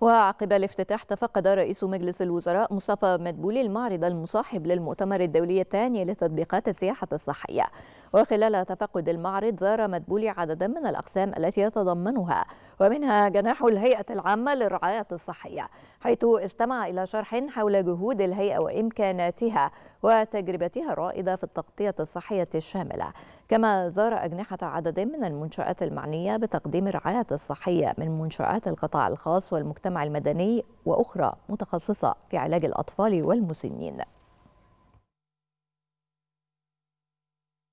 وعقب الافتتاح تفقد رئيس مجلس الوزراء مصطفى مدبولي المعرض المصاحب للمؤتمر الدولي الثاني لتطبيقات السياحة الصحية وخلال تفقد المعرض زار مدبولي عددا من الأقسام التي يتضمنها ومنها جناح الهيئة العامة للرعاية الصحية حيث استمع إلى شرح حول جهود الهيئة وإمكاناتها وتجربتها الرائدة في التغطية الصحية الشاملة كما زار أجنحة عدد من المنشآت المعنية بتقديم الرعاية الصحية من منشآت القطاع الخاص والمجتمع المدني وأخرى متخصصة في علاج الأطفال والمسنين